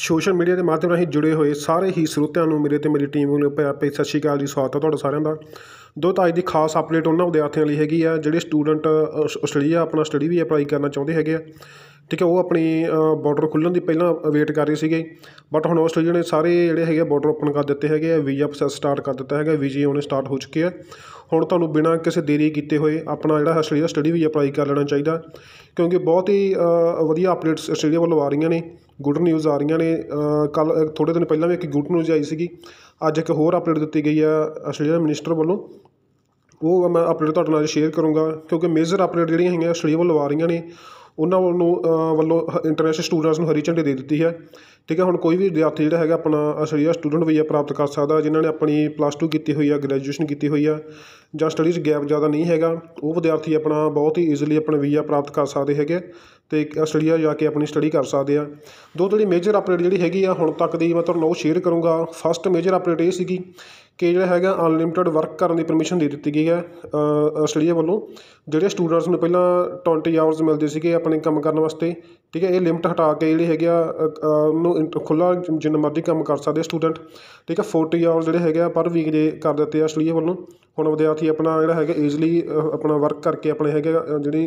social media ਦੇ ਮਾਧਿਅਮ ਰਾਹੀਂ ਜੁੜੇ ਹੋਏ ਸਾਰੇ ਹੀ ਸਰੋਤਿਆਂ ਨੂੰ ਮੇਰੇ ਤੇ ਮੇਰੀ ਟੀਮ ਵੱਲੋਂ ਪਿਆਰ ਭਰੀ ਸਤਿ ਸ਼੍ਰੀ ਅਕਾਲ ਜੀ ਸਵਾਗਤ ਹੈ ਤੁਹਾਡਾ ਸਾਰਿਆਂ ਦਾ ਦੋ ਤਾਂ ਅੱਜ ਦੀ ਖਾਸ ਅਪਡੇਟ ਉਹਨਾਂ ਵਿਦਿਆਰਥੀਆਂ ਲਈ ਹੈਗੀ ਆ ਜਿਹੜੇ ਸਟੂਡੈਂਟ ਆਸਟ੍ਰੇਲੀਆ ਆਪਣਾ ਸਟੱਡੀ ਵੀ ਅਪਲਾਈ ਕਰਨਾ ਚਾਹੁੰਦੇ ਹੈਗੇ ਆ ਠੀਕ ਹੈ ਉਹ ਆਪਣੀ ਬਾਰਡਰ ਖੁੱਲਣ ਦੀ ਪਹਿਲਾਂ ਵੇਟ ਕਰ ਰਹੇ ਸੀਗੇ ਬਟ ਹੁਣ ਆਸਟ੍ਰੇਲੀਆ ਨੇ ਸਾਰੇ ਜਿਹੜੇ ਹੈਗੇ ਬਾਰਡਰ ਓਪਨ ਕਰ ਦਿੱਤੇ ਹੈਗੇ ਆ ਵੀਜ਼ਾ ਪ੍ਰੋਸੈਸ ਸਟਾਰਟ ਕਰ ਦਿੱਤਾ ਹੈਗਾ ਵੀਜ਼ੇ ਉਹਨੇ ਸਟਾਰਟ ਹੋ ਚੁੱਕੇ ਆ ਹੁਣ ਤੁਹਾਨੂੰ ਬਿਨਾਂ ਕਿਸੇ ਦੇਰੀ ਕੀਤੇ ਹੋਏ ਆਪਣਾ ਜਿਹੜਾ ਆਸਟ੍ਰੇਲੀਆ ਸਟੱਡੀ ਵੀ ਅਪਲਾਈ ਕਰ ਲੈਣਾ ਚਾਹੀਦਾ ਕਿਉਂਕਿ ਬਹੁਤ ਹੀ ਵਧੀਆ ਅਪਡੇਟਸ ਆਸਟ੍ਰੇਲੀਆ ਵੱਲੋਂ ਆ ਰਹੀਆਂ ਨੇ ਗੁੱਡ ਨਿਊਜ਼ ਆ ਰਹੀਆਂ ਨੇ ਕੱਲ ਥੋੜੇ ਦਿਨ ਪਹਿਲਾਂ ਵੀ ਇੱਕ ਗੁੱਡ ਨਿਊਜ਼ ਆਈ ਸੀਗੀ ਅੱਜ ਇੱਕ ਹੋਰ ਅਪਡੇਟ ਦਿੱਤੀ ਗਈ ਆ ਆਸਟ੍ਰੇਲੀਆ ਮਿਨਿਸਟਰ ਵੱਲੋਂ ਉਹ ਮੈਂ ਅਪਡੇਟ ਤੁਹਾਡੇ ਨਾਲ ਸ਼ੇਅਰ ਕਰੂੰਗਾ ਕਿਉਂਕਿ ਮੇਜਰ ਅਪਡੇਟ ਜਿਹੜੀਆਂ ਹੈਗੀਆਂ ਆਸਟ੍ਰੇਲੀਆ ਵੱਲੋਂ ਆ ਰਹੀਆਂ ਨੇ ਉਹਨਾਂ ਵੱਲੋਂ ਵੱਲੋਂ ਇੰਟਰਨੈਸ਼ਨਲ ਸਟੂਡੈਂਟਸ ਨੂੰ ਹਰੀ ਝੰਡੀ ਦੇ ਦਿੱਤੀ ਹੈ ਠੀਕ ਹੈ ਹੁਣ ਕੋਈ ਵੀ ਵਿਦਿਆਰਥੀ ਜਿਹੜਾ ਹੈਗਾ ਆਪਣਾ ਆਸਟ੍ਰੇਲੀਆ ਸਟੂਡੈਂਟ ਵੀਜ਼ਾ ਪ੍ਰਾਪਤ ਕਰ ਸਕਦਾ ਜਿਨ੍ਹਾਂ ਨੇ ਆਪਣੀ ਪਲੱਸ 2 ਕੀਤੀ ਹੋਈ ਆ ਗ੍ਰੈਜੂਏਸ਼ਨ ਕੀਤੀ ਹੋਈ ਆ ਜਾਂ ਸਟੱਡੀਜ਼ ਗੈਪ ਜ਼ਿਆਦਾ ਨਹੀਂ ਹੈਗਾ ਉਹ ਵਿਦਿਆਰਥੀ ਆਪਣਾ ਬਹੁਤ ਹੀ ਈਜ਼ੀਲੀ ਆਪਣਾ ਵੀਜ਼ਾ ਪ੍ਰਾਪਤ ਕਰ ਸਕਦੇ ਹੈਗੇ ਅਤੇ ਆਸਟ੍ਰੇਲੀਆ ਜਾ ਕੇ ਆਪਣੀ ਸਟੱਡੀ ਕਰ ਸਕਦੇ ਆ ਦੋ ਜਿਹੜੀ ਮੇਜਰ ਅਪਡੇਟ ਜਿਹੜੀ ਹੈਗੀ ਆ ਹੁਣ ਤੱਕ ਦੀ ਮੈਂ ਤੁਹਾਨੂੰ ਉਹ ਸ਼ੇਅਰ ਕਰੂੰਗਾ ਫਸਟ ਮੇਜਰ ਅਪਡੇਟ ਇਹ ਸੀਗੀ ਕਿ ਜਿਹੜਾ ਹੈਗਾ ਅਨਲਿਮਿਟਿਡ ਵਰਕ ਕਰਨ ਦੀ ਪਰਮਿਸ਼ਨ ਦੇ ਦਿੱਤੀ ਗਈ ਹੈ ਆਸਟ੍ਰੇਲੀਆ ਵੱਲੋਂ ਜਿਹੜੇ ਸਟੂਡੈਂਟਸ ਨੂੰ ਪਹਿਲਾਂ 20 ਆਵਰਸ ਮਿਲਦੇ ਸੀਗੇ ਆਪਣੇ ਕੰਮ ਕਰਨ ਵਾਸਤੇ ਠੀਕ ਹੈ ਇਹ ਲਿਮਟ ਹਟਾ ਕੇ ਜਿਹੜੇ ਹੈਗੇ ਆ ਨੂੰ ਖੁੱਲਾ ਜਿੰਨਾ ਮਰਜ਼ੀ ਕੰਮ ਕਰ ਸਕਦੇ ਸਟੂਡੈਂਟ ਠੀਕ ਹੈ 40 ਆਵਰ ਜਿਹੜੇ ਹੈਗੇ ਆ ਪਰ ਵੀਕ ਦੇ ਕਰ ਦਿੱਤੇ ਆ ਆਸਟ੍ਰੇਲੀਆ ਵੱਲੋਂ ਹੁਣ ਵਿਦਿਆਰਥੀ ਆਪਣਾ ਜਿਹੜਾ ਹੈਗਾ ਈਜ਼ਲੀ ਆਪਣਾ ਵਰਕ ਕਰਕੇ ਆਪਣੇ ਹੈਗੇ ਜਿਹੜੀ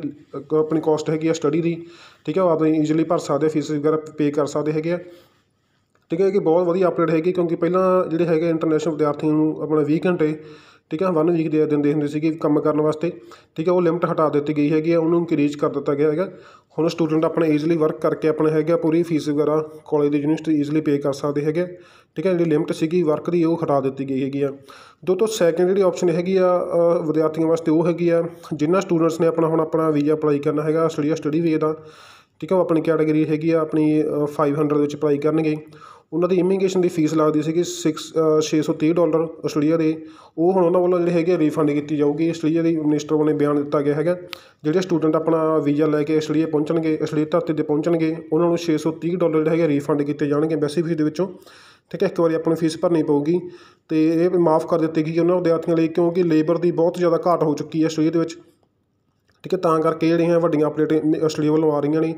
ਆਪਣੀ ਕੋਸਟ ਹੈਗੀ ਆ ਸਟੱਡੀ ਦੀ ਠੀਕ ਹੈ ਉਹ ਆਪਣੀ ਈਜ਼ਲੀ ਭਰ ਸਕਦੇ ਫੀਸ ਵਗੈਰਾ ਪੇ ਕਰ ਸਕਦੇ ਹੈਗੇ ਆ ਠੀਕ ਹੈ ਕਿ ਬਹੁਤ ਵਧੀਆ ਅਪਡੇਟ ਹੈਗੀ ਕਿਉਂਕਿ ਪਹਿਲਾਂ ਜਿਹੜੇ ਹੈਗੇ ਇੰਟਰਨੈਸ਼ਨਲ ਵਿਦਿਆਰਥੀਆਂ ਨੂੰ ਆਪਣਾ 20 ਘੰਟੇ ਠੀਕ ਹੈ ਵਨ ਵੀਕ ਦੇ ਦਿਨ ਦੇ ਹੁੰਦੇ ਸੀਗੇ ਕੰਮ ਕਰਨ ਵਾਸਤੇ ਠੀਕ ਹੈ ਉਹ ਲਿਮਟ ਹਟਾ ਦਿੱਤੀ ਗਈ ਹੈਗੀ ਆ ਉਹਨੂੰ ਇਨਕਰੀਜ਼ ਕਰ ਦਿੱਤਾ ਗਿਆ ਹੈਗਾ ਹੁਣ ਸਟੂਡੈਂਟ ਆਪਣੇ ਈਜ਼ੀਲੀ ਵਰਕ ਕਰਕੇ ਆਪਣੇ ਹੈਗਾ ਪੂਰੀ ਫੀਸ ਵਗੈਰਾ ਕਾਲਜ ਦੀ ਯੂਨੀਵਰਸਿਟੀ ਈਜ਼ੀਲੀ ਪੇ ਕਰ ਸਕਦੇ ਹੈਗੇ ਠੀਕ ਹੈ ਜਿਹੜੀ ਲਿਮਟ ਸੀਗੀ ਵਰਕ ਦੀ ਉਹ ਹਟਾ ਦਿੱਤੀ ਗਈ ਹੈਗੀ ਆ ਦੋ ਤੋਂ ਸੈਕੰਡ ਜਿਹੜੀ ਆਪਸ਼ਨ ਹੈਗੀ ਆ ਵਿਦਿਆਰਥੀਆਂ ਵਾਸਤੇ ਉਹ ਹੈਗੀ ਆ ਜਿਨ੍ਹਾਂ ਸਟੂਡੈਂਟਸ ਨੇ ਆਪਣਾ ਹੁਣ ਆਪਣਾ ਵੀਜ਼ਾ ਅਪਲਾਈ ਕਰਨਾ ਹੈਗਾ ਆਸਟ੍ਰੇਲੀਆ ਸਟੱਡੀ ਵੀਜ਼ਾ ਦਾ ਠੀਕ ਹੈ ਉਹ ਆਪਣੀ ਕੈਟਾਗਰੀ ਹੈਗੀ ਆ ਆਪਣੀ 500 ਦੇ ਵਿੱਚ ਅਪਲਾਈ ਕਰਨਗੇ ਉਹਨਾਂ ਦੀ ਇਮੀਗ੍ਰੇਸ਼ਨ ਦੀ ਫੀਸ ਲੱਗਦੀ ਸੀਗੀ ਕਿ 6 630 ਡਾਲਰ ਆਸਟ੍ਰੇਲੀਆ ਦੇ ਉਹ ਹੁਣ ਉਹਨਾਂ ਵੱਲੋਂ ਜਿਹੜੇ ਹੈਗੇ ਰੀਫੰਡ ਕੀਤੀ ਜਾਊਗੀ ਆਸਟ੍ਰੇਲੀਆ ਦੇ ਮਿਨਿਸਟਰ ਵੱਲੋਂ ਬਿਆਨ ਦਿੱਤਾ ਗਿਆ ਹੈਗਾ ਜਿਹੜੇ ਸਟੂਡੈਂਟ ਆਪਣਾ ਵੀਜ਼ਾ ਲੈ ਕੇ ਆਸਟ੍ਰੇਲੀਆ ਪਹੁੰਚਣਗੇ ਆਸਟ੍ਰੇਲੀਆ ਧਰਤੀ ਤੇ ਪਹੁੰਚਣਗੇ ਉਹਨਾਂ ਨੂੰ 630 ਡਾਲਰ ਜਿਹੜੇ ਹੈਗੇ ਰੀਫੰਡ ਕੀਤੇ ਜਾਣਗੇ ਵੈਸੇ ਫੀਸ ਦੇ ਵਿੱਚੋਂ ਠੀਕ ਹੈ ਇੱਕ ਵਾਰੀ ਆਪਣੀ ਫੀਸ ਭਰਨੀ ਪਊਗੀ ਤੇ ਇਹ ਮਾਫ ਕਰ ਦਿੱਤੇਗੀ ਗਈ ਉਹਨਾਂ ਵਿਦਿਆਰਥੀਆਂ ਲਈ ਕਿਉਂਕਿ ਲੇਬਰ ਦੀ ਬਹੁਤ ਜ਼ਿਆਦਾ ਘਾਟ ਹੋ ਚੁੱਕੀ ਹੈ ਆਸਟ੍ਰੇਲੀਆ ਦੇ ਵਿੱਚ ਠੀਕ ਹੈ ਤਾਂ ਕਰਕੇ ਜਿਹੜੀਆਂ ਵੱਡੀਆਂ ਅਪਡੇਟ ਆਸਟ੍ਰੇਲੀਆ ਵੱਲੋਂ ਆ ਰਹੀਆਂ ਨੇ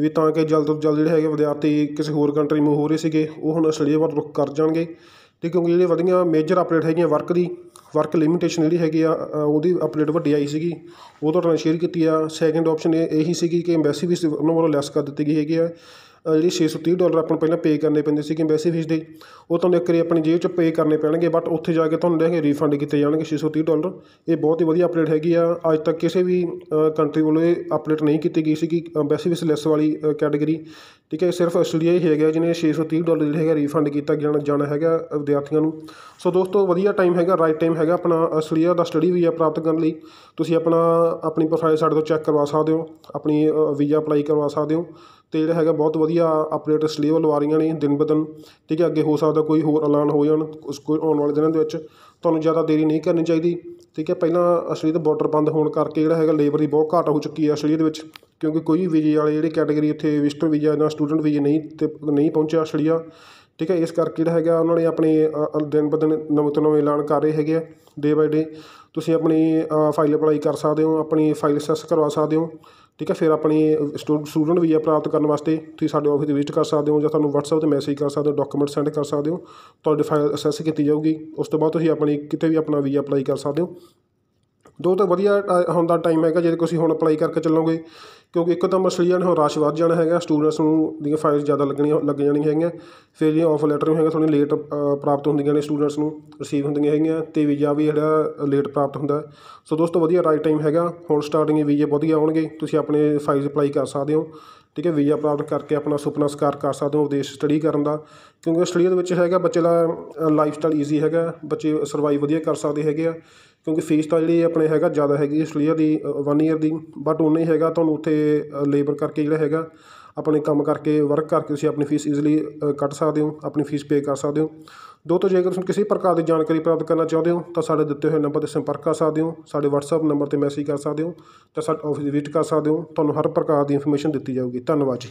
ਵੀ ਤਾਂ ਕਿ ਜਲਦ ਤੋਂ ਜਲਦ ਜਿਹੜੇ ਹੈਗੇ ਵਿਦਿਆਰਥੀ ਕਿਸੇ ਹੋਰ ਕੰਟਰੀ ਮੂਵ ਹੋ ਰਹੇ ਸੀਗੇ ਉਹ ਹੁਣ ਆਸਟ੍ਰੇਲੀਆ ਵੱਲ ਰੁਕ ਕਰ ਜਾਣਗੇ ਠੀਕ ਕਿਉਂਕਿ ਜਿਹੜੇ ਵੱਡੀਆਂ ਮੇਜਰ ਅਪਡੇਟ ਹੈਗੀਆਂ ਵਰਕ ਦੀ ਵਰਕ ਲਿਮਿਟੇਸ਼ਨ ਜਿਹੜੀ ਹੈਗੀ ਆ ਉਹਦੀ ਅਪਡੇਟ ਵੱਡੀ ਆਈ ਸੀਗੀ ਉਹ ਤੁਹਾਡੇ ਨਾਲ ਸ਼ੇਅਰ ਕੀਤੀ ਆ ਸੈਕੰਡ ਆਪਸ਼ਨ ਇਹ ਇਹੀ ਸੀਗੀ ਕਿ ਐਮਬੈਸੀ ਵੀ ਉਹਨਾਂ ਵੱਲੋਂ ਲੈਸ ਕਰ ਦਿੱਤੀ ਗਈ ਹੈਗੀ ਆ ਜਿਹੜੀ 630 ਡਾਲਰ ਆਪਾਂ ਪਹਿਲਾਂ ਪੇ ਕਰਨੇ ਪੈਂਦੇ ਸੀ ਕਿ ਵੈਸੇ ਫੀਸ ਦੇ ਉਹ ਤੁਹਾਨੂੰ ਇੱਕ ਵਾਰੀ ਆਪਣੀ ਜੇਬ 'ਚ ਪੇ ਕਰਨੇ ਪੈਣਗੇ ਬਟ ਉੱਥੇ ਜਾ ਕੇ ਤੁਹਾਨੂੰ ਜਿਹੜੇ ਰੀਫੰਡ ਕੀਤੇ ਜਾਣਗੇ 630 ਡਾਲਰ ਇਹ ਬਹੁਤ ਹੀ ਵਧੀਆ ਅਪਡੇਟ ਹੈਗੀ ਆ ਅੱਜ ਤੱਕ ਕਿਸੇ ਵੀ ਕੰਟਰੀ ਵੱਲੋਂ ਇਹ ਅਪਡੇਟ ਨਹੀਂ ਕੀਤੀ ਗਈ ਸੀ ਕਿ ਵੈਸੇ ਵੀ ਲੈਸ ਵਾਲੀ ਕੈਟਾਗਰੀ ਠੀਕ ਹੈ ਸਿਰਫ ਆਸਟ੍ਰੇਲੀਆ ਹੀ ਹੈਗਾ ਜਿਹਨੇ 630 ਡਾਲਰ ਜਿਹੜਾ ਹੈਗਾ ਰੀਫੰਡ ਕੀਤਾ ਜਾਣਾ ਹੈਗਾ ਵਿਦਿਆਰਥੀਆਂ ਨੂੰ ਸੋ ਦੋਸਤੋ ਵਧੀਆ ਟਾਈਮ ਹੈਗਾ ਰਾਈਟ ਟਾਈਮ ਹੈਗਾ ਆਪਣਾ ਆਸਟ੍ਰੇਲੀਆ ਦਾ ਸਟੱਡੀ ਵੀਜ਼ਾ ਪ੍ਰਾਪਤ ਕਰਨ ਲਈ ਤੁਸੀਂ ਆਪਣਾ ਆਪਣੀ ਪ੍ਰੋਫਾਈਲ ਸਾਡੇ ਤੋਂ ਚੈੱਕ ਕਰਵਾ ਸਕਦੇ ਹੋ ਆਪਣੀ ਵੀਜ਼ਾ ਅਪਲਾਈ ਕਰਵਾ ਸਕਦੇ ਹੋ ਅਤੇ ਜਿਹੜਾ ਹੈਗਾ ਬਹੁਤ ਵਧੀਆ ਅਪਡੇਟ ਸਲੇਵਲ ਆ ਰਹੀਆਂ ਨੇ ਦਿਨ ਬ ਦਿਨ ਠੀਕ ਹੈ ਅੱਗੇ ਹੋ ਸਕਦਾ ਕੋਈ ਹੋਰ ਐਲਾਨ ਹੋ ਜਾਣ ਉਸ ਕੋਈ ਆਉਣ ਵਾਲੇ ਦਿਨਾਂ ਦੇ ਵਿੱਚ ਤੁਹਾਨੂੰ ਜ਼ਿਆਦਾ ਦੇਰੀ ਨਹੀਂ ਕਰਨੀ ਚਾਹੀਦੀ ਠੀਕ ਹੈ ਪਹਿਲਾਂ ਅਸਲੀ ਤਾਂ ਬਾਰਡਰ ਬੰਦ ਹੋਣ ਕਰਕੇ ਜਿਹੜਾ ਹੈਗਾ ਲੇਬਰ ਦੀ ਬਹੁਤ ਘਾਟ ਹੋ ਚੁੱਕੀ ਹੈ ਅਸਲੀ ਦੇ ਵਿੱਚ ਕਿਉਂਕਿ ਕੋਈ ਵੀਜ਼ੇ ਵਾਲੇ ਜਿਹੜੇ ਕੈਟਾਗਰੀ ਉੱਥੇ ਵਿਜ਼ਟਰ ਵੀਜ਼ਾ ਜਾਂ ਸਟੂਡੈਂਟ ਵੀਜ਼ੇ ਨਹੀਂ ਤੇ ਨਹੀਂ ਪਹੁੰਚਿਆ ਅਸਲੀਆ ਠੀਕ ਹੈ ਇਸ ਕਰਕੇ ਜਿਹੜਾ ਹੈਗਾ ਉਹਨਾਂ ਨੇ ਆਪਣੇ ਦਿਨ ਬ ਦਿਨ ਨਵੇਂ ਤੋਂ ਨਵੇਂ ਐਲਾਨ ਕਰ ਰਹੇ ਹੈਗੇ ਆ ਡੇ ਬਾਈ ਡੇ ਤੁਸੀਂ ਆਪਣੀ ਫਾਈਲ ਅਪਲਾਈ ਕਰ ਸਕਦੇ ਹੋ ਆਪਣੀ ਫਾਈਲ ਸੈਸ ਕਰਵਾ ਸਕਦੇ ਹੋ ਠੀਕ ਹੈ ਫਿਰ ਆਪਣੀ ਸਟੂਡੈਂਟ ਵੀਜ਼ਾ ਪ੍ਰਾਪਤ ਕਰਨ ਵਾਸਤੇ ਤੁਸੀਂ ਸਾਡੇ ਆਫਿਸ ਵਿਜ਼ਿਟ ਕਰ ਸਕਦੇ ਹੋ ਜਾਂ ਤੁਹਾਨੂੰ WhatsApp 'ਤੇ ਮੈਸੇਜ ਕਰ ਸਕਦੇ ਹੋ ਡਾਕੂਮੈਂਟ ਸੈਂਡ ਕਰ ਸਕਦੇ ਹੋ ਤੁਹਾਡੀ ਫਾਈਲ ਅਸੈਸ ਕੀਤੀ ਜਾਊਗੀ ਉਸ ਤੋਂ ਬਾਅਦ ਤੁਸੀਂ ਆਪਣੀ ਕਿਤੇ ਵੀ ਆਪਣਾ ਵੀਜ਼ਾ ਅਪਲਾਈ ਕਰ ਸਕਦੇ ਹੋ ਦੋ ਤਾਂ ਵਧੀਆ ਹੁੰਦਾ ਟਾਈਮ ਹੈਗਾ ਜੇ ਤੁਸੀਂ ਹੁਣ ਅਪਲਾਈ ਕਰਕੇ ਚੱਲੋਗੇ ਕਿਉਂਕਿ ਇੱਕ ਤਾਂ ਮਸਲੀ ਜਿਹੜਾ ਹੋ ਰਸ਼ ਵੱਧ ਜਾਣਾ ਹੈਗਾ ਸਟੂਡੈਂਟਸ ਨੂੰ ਦੀਆਂ ਫਾਈਲਸ ਜ਼ਿਆਦਾ ਲੱਗਣੀਆਂ ਲੱਗ ਜਾਣੀਆਂ ਹੈਗੀਆਂ ਫਿਰ ਜੇ ਆਫਰ ਲੈਟਰ ਹੈਗਾ ਥੋੜੀ ਲੇਟ ਪ੍ਰਾਪਤ ਹੁੰਦੀਆਂ ਨੇ ਸਟੂਡੈਂਟਸ ਨੂੰ ਰਿਸੀਵ ਹੁੰਦੀਆਂ ਹੈਗੀਆਂ ਤੇ ਵੀਜ਼ਾ ਵੀ ਜਿਹੜਾ ਲੇਟ ਪ੍ਰਾਪਤ ਹੁੰਦਾ ਸੋ ਦੋਸਤੋ ਵਧੀਆ ਰਾਈਟ ਟਾਈਮ ਹੈਗਾ ਹੁਣ ਸਟਾਰਟਿੰਗ ਵੀਜ਼ੇ ਵਧੀਆ ਆਉਣਗੇ ਤੁਸੀਂ ਆਪਣੇ ਫਾਈਲਸ ਅਪਲਾਈ ਕਰ ਸਕਦੇ ਹੋ ਠੀਕ ਹੈ ਵੀਜ਼ਾ ਪ੍ਰਾਪਤ ਕਰਕੇ ਆਪਣਾ ਸੁਪਨਾ ਸਕਾਰ ਕਰ ਸਕਦੇ ਹੋ ਵਿਦੇਸ਼ ਸਟੱਡੀ ਕਰਨ ਦਾ ਕਿਉਂਕਿ ਸਟੱਡੀ ਦੇ ਵਿੱਚ ਹੈਗਾ ਬੱਚੇ ਦਾ ਲਾਈਫ ਸਟਾਈਲ ਈਜ਼ੀ ਹੈਗਾ ਬੱਚੇ ਸਰਵਾਈਵ ਵਧੀਆ ਕਰ ਸਕਦੇ ਹੈਗੇ ਆ ਕਿਉਂਕਿ ਫੀਸ ਤਾਂ ਜਿਹੜੀ ਆਪਣੇ ਹੈਗਾ ਜ਼ਿਆਦਾ ਹੈਗੀ ਆਸਟ੍ਰੇਲੀਆ ਦੀ 1 ਇਅਰ ਦੀ ਬਟ ਉਨਾ ਹੀ ਹੈਗਾ ਤੁਹਾਨੂੰ ਉੱਥੇ ਲੇਬਰ ਕਰਕੇ ਜਿਹੜਾ ਹੈਗਾ ਆਪਣੇ ਕੰਮ ਕਰਕੇ ਵਰਕ ਕਰਕੇ ਤੁਸੀਂ ਆਪਣੀ ਫੀਸ ਈਜ਼ੀਲੀ ਕੱਟ ਸਕਦੇ ਹੋ ਆਪਣੀ ਫੀਸ ਪੇ ਕਰ ਸਕਦੇ ਹੋ ਦੋਤੋ ਜੇਕਰ ਤੁਸੀਂ ਕਿਸੇ ਪ੍ਰਕਾਰ ਦੀ ਜਾਣਕਾਰੀ ਪ੍ਰਾਪਤ ਕਰਨਾ ਚਾਹੁੰਦੇ ਹੋ ਤਾਂ ਸਾਡੇ ਦਿੱਤੇ ਹੋਏ ਨੰਬਰ 'ਤੇ ਸੰਪਰਕ ਕਰ ਸਕਦੇ ਹੋ ਸਾਡੇ WhatsApp ਨੰਬਰ 'ਤੇ ਮੈਸੇਜ ਕਰ ਸਕਦੇ ਹੋ ਤਾਂ ਸਾਡੇ ਆਫਿਸ ਵਿਜ਼ਿਟ ਕਰ ਸਕਦੇ ਹੋ ਤੁਹਾਨੂੰ ਹਰ ਪ੍ਰਕਾਰ ਦੀ ਇਨਫੋਰਮੇਸ਼ਨ ਦਿੱਤੀ ਜਾਊਗੀ ਧੰਨਵਾਦ ਜੀ